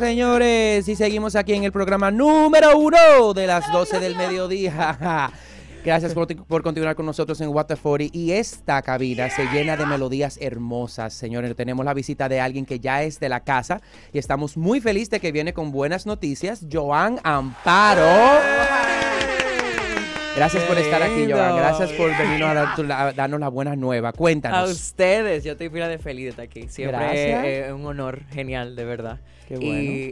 Señores, y seguimos aquí en el programa número uno de las 12 del mediodía. Gracias por, continuar con nosotros en What the 40. Y esta cabina se llena de melodías hermosas, señores. Tenemos la visita de alguien que ya es de la casa y estamos muy felices de que viene con buenas noticias, Joan Amparo. Gracias por estar aquí, Joan. Gracias por venirnos a, darnos la buena nueva. cuéntanos A ustedes, yo estoy pila de feliz de estar aquí. Siempre es, eh, un honor genial, de verdad. Qué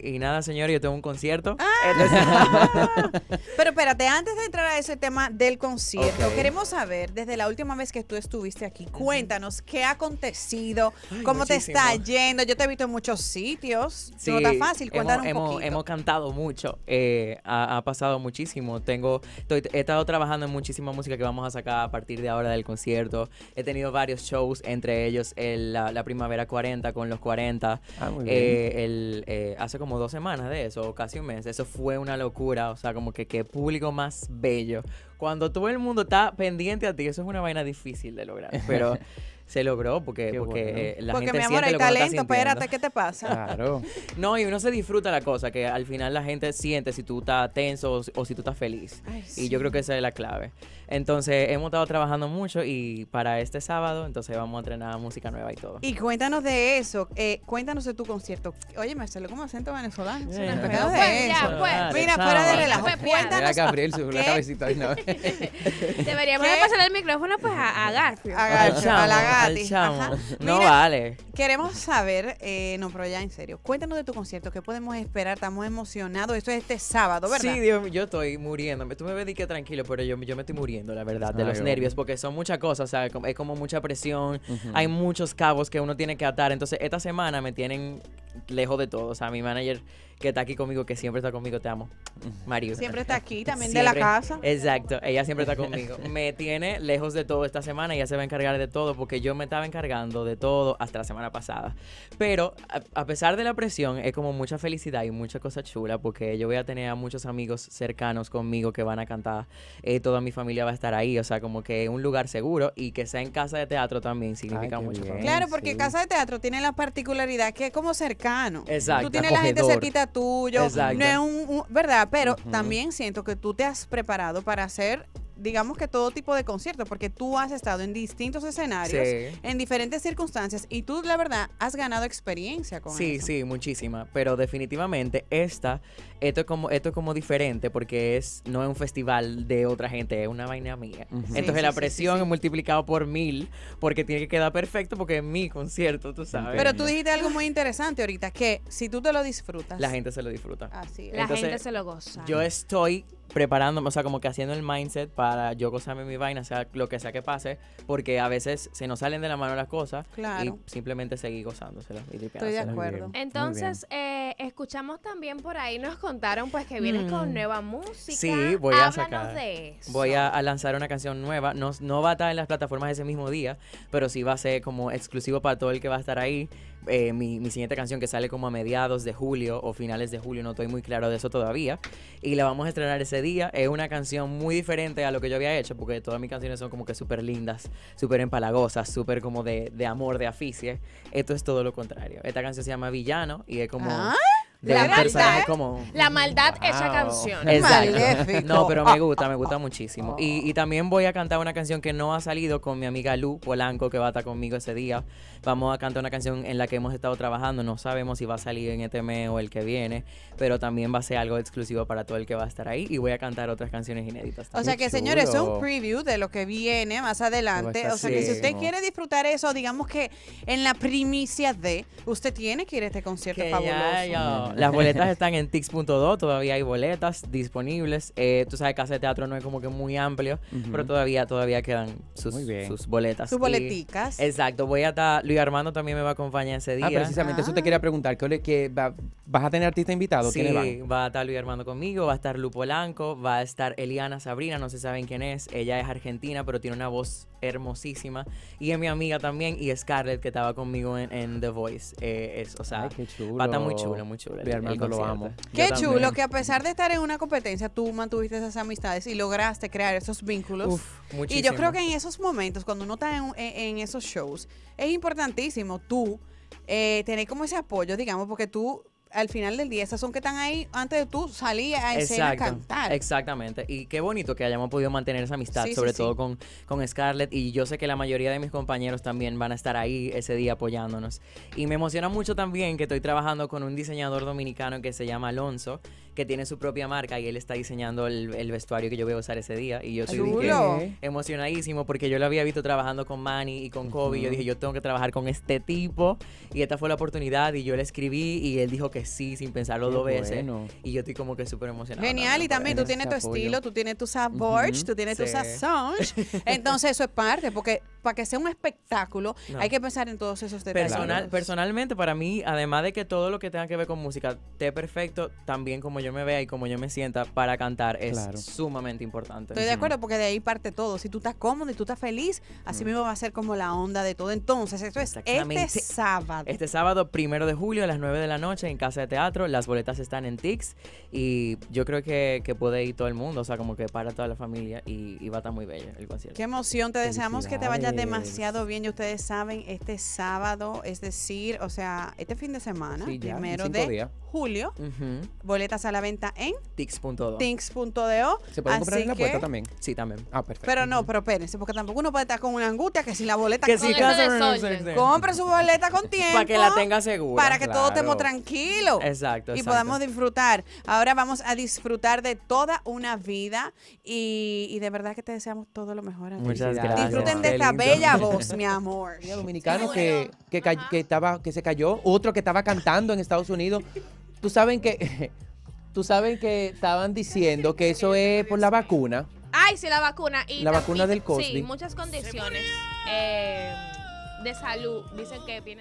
y, y nada, señor, yo tengo un concierto. Ah. Este Pero espérate, antes de entrar a ese tema del concierto, queremos saber, desde la última vez que tú estuviste aquí, cuéntanos qué ha acontecido, cómo te está yendo. Yo te he visto en muchos sitios. no está fácil, hemos, cuéntanos hemos, cantado mucho, eh, ha, pasado muchísimo. Tengo, he estado trabajando en muchísima música que vamos a sacar a partir de ahora del concierto. He tenido varios shows, entre ellos la, Primavera 40 con los 40. Ah, eh, el, eh, hace como dos semanas de eso, casi un mes. Eso fue una locura. O sea, como que qué público más bello. Cuando todo el mundo está pendiente a ti, eso es una vaina difícil de lograr. Pero. Se logró porque, porque eh, la porque, gente mi amor, siente talento, espérate, ¿qué te pasa? Claro. no, y uno se disfruta la cosa, que al final la gente siente si tú estás tenso o, si tú estás feliz. Y yo creo que esa es la clave. Entonces, hemos estado trabajando mucho y para este sábado, entonces vamos a entrenar música nueva y todo. Y cuéntanos de eso, eh, cuéntanos de tu concierto. Oye, Marcelo, ¿cómo acento venezolano. Yeah. me ha de pues. Mira, fuera de relajo. Pues, pues, cuéntanos. Mira, Gabriel, su cabecita. Deberíamos pasar el micrófono pues a, a A, Garfield. la no vale. Queremos saber, eh, no, pero ya en serio, cuéntanos de tu concierto, ¿qué podemos esperar? Estamos emocionados, esto es este sábado, ¿verdad? Sí, yo estoy muriendo Tú me ves que tranquilo, pero yo, yo me estoy muriendo, la verdad, de los nervios, porque son muchas cosas, o sea, es como mucha presión, hay muchos cabos que uno tiene que atar. Entonces, esta semana me tienen lejos de todo, o sea, mi manager que está aquí conmigo, que siempre está conmigo, te amo. Mario. Siempre está aquí, también de la casa. Exacto, ella siempre está conmigo. Me tiene lejos de todo esta semana, ella se va a encargar de todo, porque yo me estaba encargando de todo hasta la semana pasada. Pero a, pesar de la presión, es como mucha felicidad y mucha cosa chula, porque yo voy a tener a muchos amigos cercanos conmigo que van a cantar, eh, toda mi familia va a estar ahí, o sea, como que un lugar seguro y que sea en casa de teatro también significa mucho. claro, porque casa de teatro tiene la particularidad que es como cercano. Exacto. Tú tienes la gente cerquita tuyo, no es un, ¿verdad? Pero también siento que tú te has preparado para hacer digamos que todo tipo de conciertos, porque tú has estado en distintos escenarios, en diferentes circunstancias, y tú, la verdad, has ganado experiencia con eso. Sí, sí, muchísima. Pero definitivamente esta esto es como esto es como diferente porque es no es un festival de otra gente es una vaina mía entonces la presión es multiplicada por mil porque tiene que quedar perfecto porque es mi concierto tú sabes pero tú dijiste algo muy interesante ahorita que si tú te lo disfrutas la gente se lo disfruta así ah, la gente se lo goza yo estoy preparándome, o sea, como que haciendo el mindset para yo gozarme mi vaina, sea lo que sea que pase, porque a veces se nos salen de la mano las cosas y simplemente seguir gozándoselas. Estoy de acuerdo. Entonces, eh, escuchamos también por ahí, nos contaron pues que vienes con mm. nueva música. Sí, voy a sacar. Voy a, lanzar una canción nueva. No, no va a estar en las plataformas ese mismo día, pero sí va a ser como exclusivo para todo el que va a estar ahí. Eh, mi, mi, siguiente canción que sale como a mediados de julio o finales de julio, no estoy muy claro de eso todavía. Y la vamos a estrenar ese día. Es una canción muy diferente a lo que yo había hecho, porque todas mis canciones son como que súper lindas, súper empalagosas, súper como de, de, amor, de aficie. Esto es todo lo contrario. Esta canción se llama Villano y es como la maldad, La maldad esa canción. No, pero me gusta, me gusta oh. muchísimo. Oh. Y, también voy a cantar una canción que no ha salido con mi amiga Lu Polanco, que va a estar conmigo ese día. Vamos a cantar una canción en la que hemos estado trabajando. No sabemos si va a salir en este mes o el que viene, pero también va a ser algo exclusivo para todo el que va a estar ahí. Y voy a cantar otras canciones inéditas. O sea que, señores, es un preview de lo que viene más adelante. O sea que si usted quiere disfrutar eso, digamos que en la primicia de, usted tiene que ir a este concierto fabuloso. Las boletas están en tix.do, todavía hay boletas disponibles. Eh, tú sabes que de teatro no es como que muy amplio, pero todavía todavía quedan sus, sus boletas. Sus boleticas. exacto, voy a estar, Luis Armando también me va a acompañar ese ah, día. Ah, precisamente, eso te quería preguntar, que, que ¿vas a tener artista invitado? Sí, va a estar Luis Armando conmigo, va a estar Lupo Blanco va a estar Eliana Sabrina, no se saben quién es, ella es argentina, pero tiene una voz hermosísima. Y es mi amiga también, y Scarlett, que estaba conmigo en, The Voice. Eh, o sea, va a estar muy chulo, muy chulo que lo Qué chulo que a pesar de estar en una competencia, tú mantuviste esas amistades y lograste crear esos vínculos. y yo creo que en esos momentos, cuando uno está en, esos shows, es importantísimo tú eh, tener como ese apoyo, digamos, porque tú al final del día, esas son que están ahí antes de tú salir a escena a cantar. Exactamente. Y qué bonito que hayamos podido mantener esa amistad, sobre todo Con, con Scarlett. Y yo sé que la mayoría de mis compañeros también van a estar ahí ese día apoyándonos. Y me emociona mucho también que estoy trabajando con un diseñador dominicano que se llama Alonso, que tiene su propia marca y él está diseñando el, el vestuario que yo voy a usar ese día. Y yo estoy emocionadísimo porque yo lo había visto trabajando con Manny y con Kobe. Yo dije, yo tengo que trabajar con este tipo. Y esta fue la oportunidad. Y yo le escribí y él dijo que sí sin pensarlo dos veces. Y yo estoy como que súper emocionada. Genial, y también tú tienes tu estilo, tú tienes tu sabor, tú tienes tu sazón. Entonces eso es parte, porque para que sea un espectáculo hay que pensar en todos esos detalles. personalmente, para mí, además de que todo lo que tenga que ver con música esté perfecto, también como yo me vea y como yo me sienta para cantar es sumamente importante. Estoy de acuerdo, porque de ahí parte todo. Si tú estás cómodo y tú estás feliz, así mm. mismo va a ser como la onda de todo. Entonces, esto es este sábado. Este sábado, primero de julio, a las 9 de la noche, en casa de teatro. Las boletas están en TIX y yo creo que, puede ir todo el mundo, o sea, como que para toda la familia y, va a estar muy bella el concierto. Qué emoción, te deseamos que te vaya demasiado bien. Y ustedes saben, este sábado, es decir, o sea, este fin de semana, primero de julio, boletas a la venta en tix.do. Tix.do. Se pueden comprar en la puerta también. Sí, también. Ah, perfecto. Pero no, pero espérense, porque tampoco uno puede estar con una angustia que si la boleta que si casa, compre su boleta con tiempo. Para que la tenga segura. Para que todo estemos tranquilos. Exacto, Y podamos disfrutar. Ahora vamos a disfrutar de toda una vida y, de verdad que te deseamos todo lo mejor. A Disfruten de esta bella voz, mi amor. dominicano que, que, estaba, que se cayó, otro que estaba cantando en Estados Unidos. Tú saben que... Tú saben que estaban diciendo que eso es por la vacuna. Ay, sí, la vacuna. Y la vacuna del COVID. Sí, muchas condiciones eh, de salud. Dicen que viene.